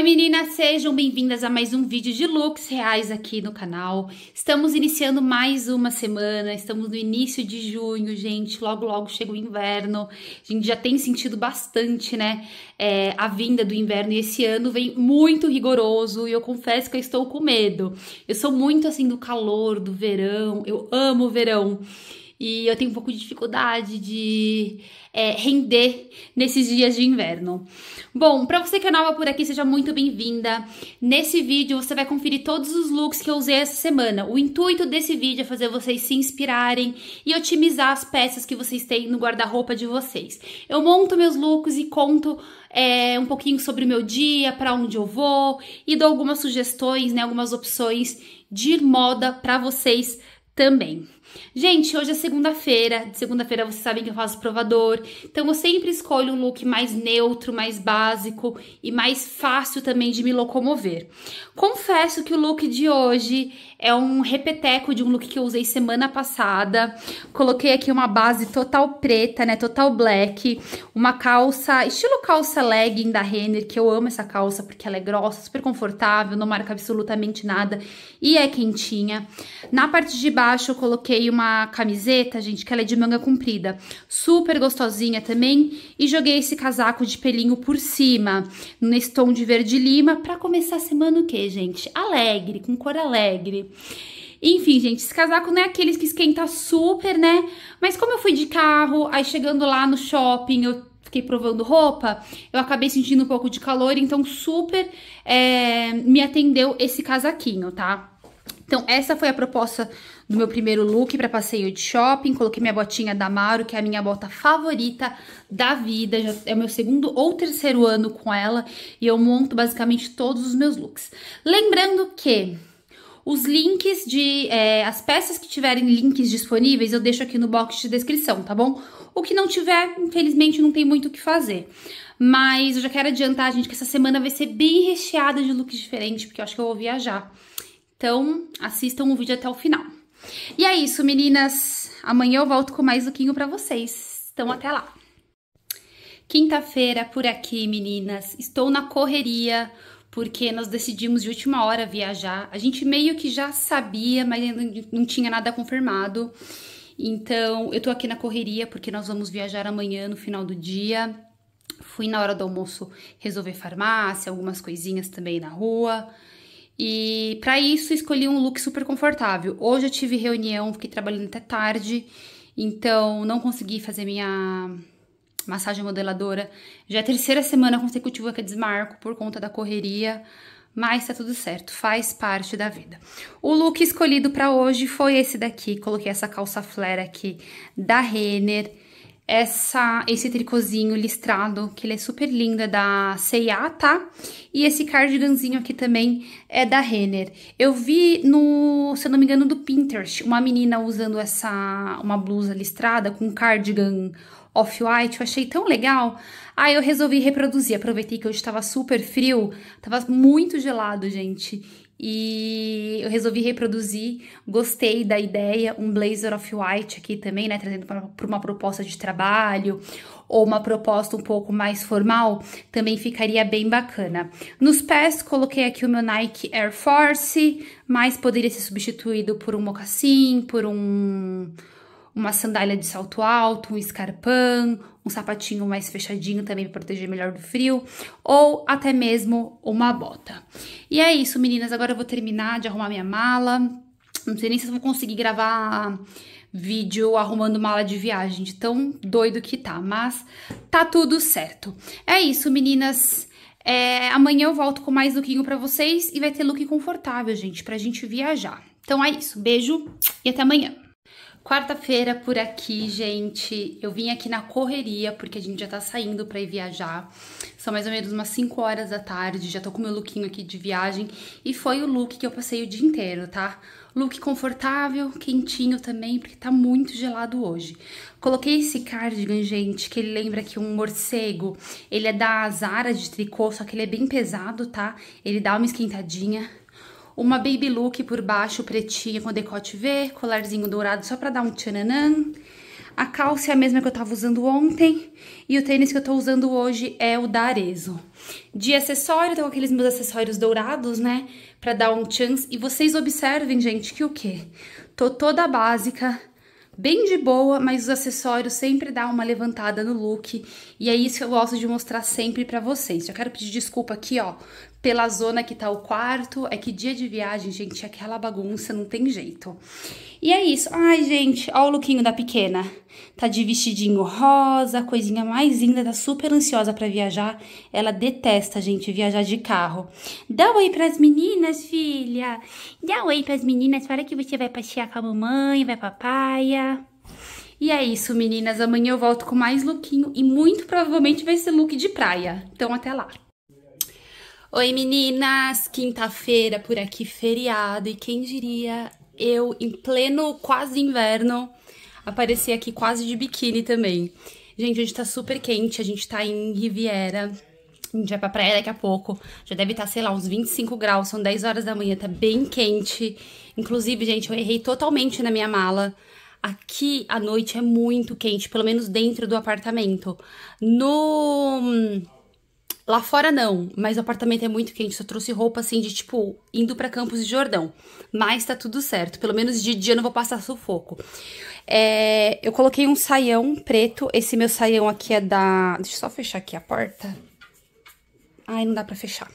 Oi meninas, sejam bem-vindas a mais um vídeo de looks reais aqui no canal. Estamos iniciando mais uma semana, estamos no início de junho, gente, logo logo chega o inverno. A gente já tem sentido bastante, né, é, a vinda do inverno e esse ano vem muito rigoroso e eu confesso que eu estou com medo. Eu sou muito assim do calor, do verão, eu amo o verão. E eu tenho um pouco de dificuldade de é, render nesses dias de inverno. Bom, pra você que é nova por aqui, seja muito bem-vinda. Nesse vídeo você vai conferir todos os looks que eu usei essa semana. O intuito desse vídeo é fazer vocês se inspirarem e otimizar as peças que vocês têm no guarda-roupa de vocês. Eu monto meus looks e conto é, um pouquinho sobre o meu dia, para onde eu vou e dou algumas sugestões, né, algumas opções de moda para vocês também. Gente, hoje é segunda-feira. De segunda-feira vocês sabem que eu faço provador. Então eu sempre escolho um look mais neutro, mais básico e mais fácil também de me locomover. Confesso que o look de hoje é um repeteco de um look que eu usei semana passada. Coloquei aqui uma base total preta, né? Total black. Uma calça, estilo calça legging da Renner, que eu amo essa calça porque ela é grossa, super confortável, não marca absolutamente nada e é quentinha. Na parte de baixo eu coloquei uma camiseta, gente, que ela é de manga comprida. Super gostosinha também. E joguei esse casaco de pelinho por cima, nesse tom de verde lima, pra começar a semana o quê, gente? Alegre, com cor alegre. Enfim, gente, esse casaco não é aqueles que esquenta super, né? Mas como eu fui de carro, aí chegando lá no shopping, eu fiquei provando roupa, eu acabei sentindo um pouco de calor, então super é, me atendeu esse casaquinho, tá? Então, essa foi a proposta do meu primeiro look para passeio de shopping. Coloquei minha botinha da Amaro, que é a minha bota favorita da vida. Já é o meu segundo ou terceiro ano com ela. E eu monto basicamente todos os meus looks. Lembrando que os links de... É, as peças que tiverem links disponíveis, eu deixo aqui no box de descrição, tá bom? O que não tiver, infelizmente, não tem muito o que fazer. Mas eu já quero adiantar, gente, que essa semana vai ser bem recheada de looks diferentes, porque eu acho que eu vou viajar. Então, assistam o vídeo até o final. E é isso, meninas. Amanhã eu volto com mais lookinho pra vocês. Então, até lá. Quinta-feira por aqui, meninas. Estou na correria porque nós decidimos de última hora viajar. A gente meio que já sabia, mas não tinha nada confirmado. Então, eu tô aqui na correria porque nós vamos viajar amanhã no final do dia. Fui na hora do almoço resolver farmácia, algumas coisinhas também na rua. E para isso escolhi um look super confortável. Hoje eu tive reunião, fiquei trabalhando até tarde, então não consegui fazer minha massagem modeladora. Já é a terceira semana consecutiva que eu desmarco por conta da correria, mas tá tudo certo, faz parte da vida. O look escolhido para hoje foi esse daqui. Coloquei essa calça flare aqui da Renner essa, esse tricôzinho listrado, que ele é super lindo, é da C&A, tá? E esse cardiganzinho aqui também é da Renner. Eu vi no, se eu não me engano, do Pinterest, uma menina usando essa, uma blusa listrada com cardigan off-white, eu achei tão legal. Aí eu resolvi reproduzir, aproveitei que hoje estava super frio, estava muito gelado, gente. E eu resolvi reproduzir, gostei da ideia, um blazer off-white aqui também, né? Trazendo para uma proposta de trabalho ou uma proposta um pouco mais formal, também ficaria bem bacana. Nos pés, coloquei aqui o meu Nike Air Force, mas poderia ser substituído por um mocassim, por um uma sandália de salto alto, um escarpão, um sapatinho mais fechadinho também para proteger melhor do frio, ou até mesmo uma bota. E é isso, meninas. Agora eu vou terminar de arrumar minha mala. Não sei nem se eu vou conseguir gravar vídeo arrumando mala de viagem, de tão doido que tá, mas tá tudo certo. É isso, meninas. É, amanhã eu volto com mais lookinho para vocês e vai ter look confortável, gente, pra gente viajar. Então é isso. Beijo e até amanhã. Quarta-feira por aqui, gente. Eu vim aqui na correria porque a gente já tá saindo pra ir viajar. São mais ou menos umas 5 horas da tarde. Já tô com meu lookinho aqui de viagem. E foi o look que eu passei o dia inteiro, tá? Look confortável, quentinho também, porque tá muito gelado hoje. Coloquei esse cardigan, gente, que ele lembra que um morcego. Ele é da Zara de tricô, só que ele é bem pesado, tá? Ele dá uma esquentadinha. Uma baby look por baixo pretinha com decote V, colarzinho dourado só pra dar um tchananã. A calça é a mesma que eu tava usando ontem. E o tênis que eu tô usando hoje é o da Arezzo. De acessório, tô com aqueles meus acessórios dourados, né? Pra dar um chance. E vocês observem, gente, que o quê? Tô toda básica, bem de boa, mas os acessórios sempre dá uma levantada no look. E é isso que eu gosto de mostrar sempre pra vocês. Já quero pedir desculpa aqui, ó, pela zona que tá o quarto. É que dia de viagem, gente, é aquela bagunça, não tem jeito. E é isso. Ai, gente, ó o lookinho da pequena. Tá de vestidinho rosa, coisinha mais linda, tá super ansiosa para viajar. Ela detesta, gente, viajar de carro. Dá um oi pras meninas, filha. Dá um oi pras meninas, fala que você vai passear com a mamãe, vai pra praia. E é isso, meninas. Amanhã eu volto com mais lookinho e muito provavelmente vai ser look de praia. Então, até lá. Oi meninas, quinta-feira por aqui feriado e quem diria eu em pleno quase inverno apareci aqui quase de biquíni também. Gente, a gente tá super quente, a gente tá em Riviera, a gente vai pra praia daqui a pouco, já deve estar, tá, sei lá, uns 25 graus, são 10 horas da manhã, tá bem quente. Inclusive, gente, eu errei totalmente na minha mala. Aqui a noite é muito quente, pelo menos dentro do apartamento. No hum, Lá fora não, mas o apartamento é muito quente, só trouxe roupa assim de tipo indo para Campos de Jordão. Mas tá tudo certo, pelo menos de dia eu não vou passar sufoco. É, eu coloquei um saião preto, esse meu saião aqui é da... Deixa eu só fechar aqui a porta. Ai, não dá pra fechar.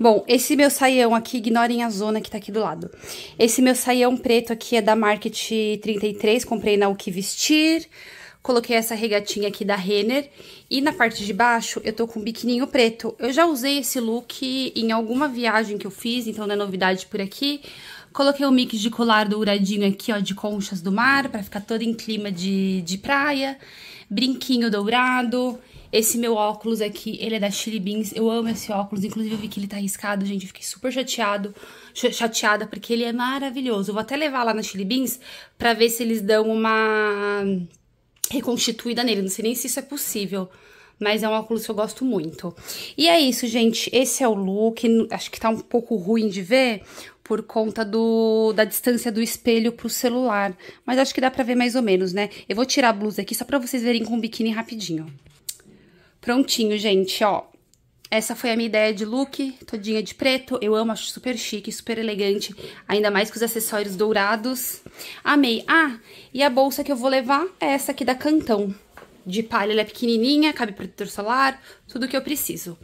Bom, esse meu saião aqui, ignorem a zona que tá aqui do lado. Esse meu saião preto aqui é da Market 33, comprei na O Que Vestir. Coloquei essa regatinha aqui da Renner. E na parte de baixo, eu tô com um biquininho preto. Eu já usei esse look em alguma viagem que eu fiz, então não é novidade por aqui. Coloquei o um mix de colar douradinho aqui, ó, de conchas do mar, pra ficar todo em clima de, de praia. Brinquinho dourado. Esse meu óculos aqui, ele é da Chili Beans. Eu amo esse óculos. Inclusive, eu vi que ele tá riscado, gente. Eu fiquei super chateado, chateada, porque ele é maravilhoso. Eu vou até levar lá na Chili Beans pra ver se eles dão uma reconstituída nele. Não sei nem se isso é possível. Mas é um óculos que eu gosto muito. E é isso, gente. Esse é o look. Acho que tá um pouco ruim de ver por conta do, da distância do espelho pro celular. Mas acho que dá pra ver mais ou menos, né? Eu vou tirar a blusa aqui só pra vocês verem com o biquíni rapidinho. Prontinho, gente, ó. Essa foi a minha ideia de look, todinha de preto. Eu amo, acho super chique, super elegante. Ainda mais com os acessórios dourados. Amei. Ah, e a bolsa que eu vou levar é essa aqui da Cantão. De palha, ela é pequenininha, cabe protetor solar, tudo que eu preciso.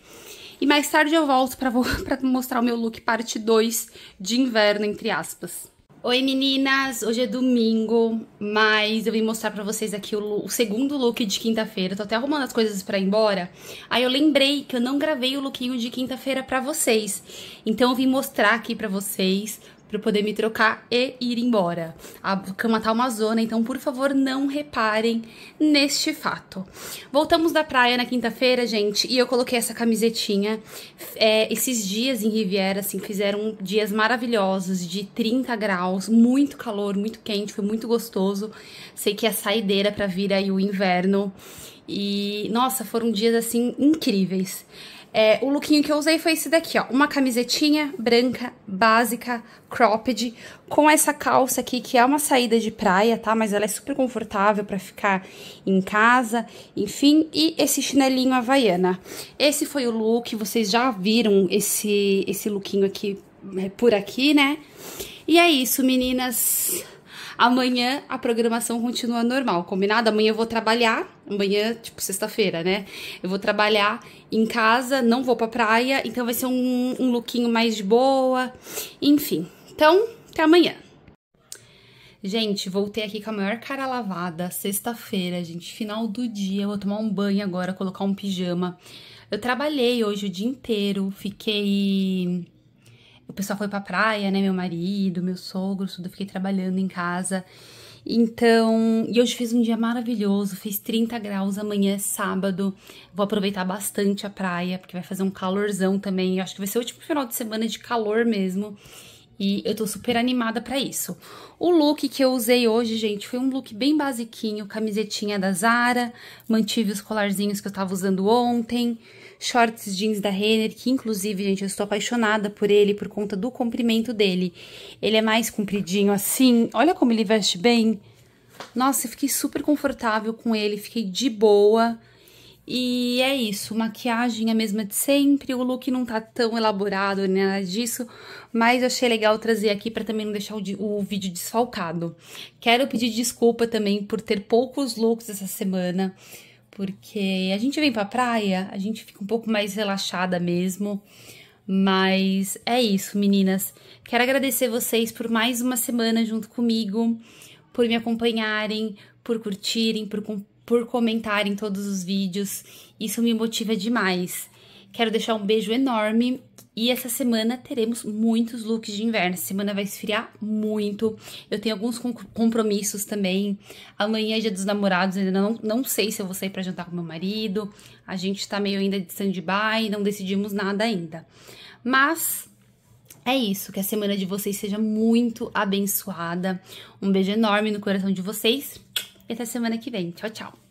E mais tarde eu volto pra, vou, pra mostrar o meu look parte 2 de inverno, entre aspas. Oi meninas, hoje é domingo, mas eu vim mostrar para vocês aqui o, o segundo look de quinta-feira. Tô até arrumando as coisas para ir embora. Aí eu lembrei que eu não gravei o lookinho de quinta-feira para vocês. Então eu vim mostrar aqui para vocês para poder me trocar e ir embora. A cama tá uma zona, então por favor não reparem neste fato. Voltamos da praia na quinta-feira, gente, e eu coloquei essa camisetinha. É, esses dias em Riviera, assim, fizeram dias maravilhosos de 30 graus, muito calor, muito quente, foi muito gostoso. Sei que é saideira para vir aí o inverno. E, nossa, foram dias assim incríveis. É, o lookinho que eu usei foi esse daqui, ó. Uma camisetinha branca, básica, cropped, com essa calça aqui, que é uma saída de praia, tá? Mas ela é super confortável para ficar em casa, enfim. E esse chinelinho havaiana. Esse foi o look, vocês já viram esse, esse lookinho aqui, é, por aqui, né? E é isso, meninas. Amanhã a programação continua normal, combinado? Amanhã eu vou trabalhar, amanhã, tipo, sexta-feira, né? Eu vou trabalhar em casa, não vou pra praia, então vai ser um, um lookinho mais de boa, enfim. Então, até amanhã. Gente, voltei aqui com a maior cara lavada, sexta-feira, gente, final do dia, eu vou tomar um banho agora, colocar um pijama. Eu trabalhei hoje o dia inteiro, fiquei o pessoal foi pra praia, né? Meu marido, meu sogro, tudo. fiquei trabalhando em casa. Então, e hoje fiz um dia maravilhoso, fiz 30 graus, amanhã é sábado. Vou aproveitar bastante a praia, porque vai fazer um calorzão também. Eu acho que vai ser o último final de semana de calor mesmo. E eu tô super animada para isso. O look que eu usei hoje, gente, foi um look bem basiquinho, camisetinha da Zara, mantive os colarzinhos que eu tava usando ontem, shorts jeans da Renner, que inclusive, gente, eu estou apaixonada por ele por conta do comprimento dele. Ele é mais compridinho assim, olha como ele veste bem. Nossa, eu fiquei super confortável com ele, fiquei de boa. E é isso, maquiagem é a mesma de sempre, o look não tá tão elaborado nem né, nada disso, mas achei legal trazer aqui para também não deixar o, o vídeo desfalcado. Quero pedir desculpa também por ter poucos looks essa semana, porque a gente vem pra praia, a gente fica um pouco mais relaxada mesmo, mas é isso, meninas. Quero agradecer vocês por mais uma semana junto comigo, por me acompanharem, por curtirem, por compartilharem por comentar em todos os vídeos. Isso me motiva demais. Quero deixar um beijo enorme e essa semana teremos muitos looks de inverno. Essa semana vai esfriar muito. Eu tenho alguns compromissos também. Amanhã é dia dos namorados, ainda não, não sei se eu vou sair para jantar com meu marido. A gente tá meio ainda de stand-by, não decidimos nada ainda. Mas é isso, que a semana de vocês seja muito abençoada. Um beijo enorme no coração de vocês até semana que vem. Tchau, tchau!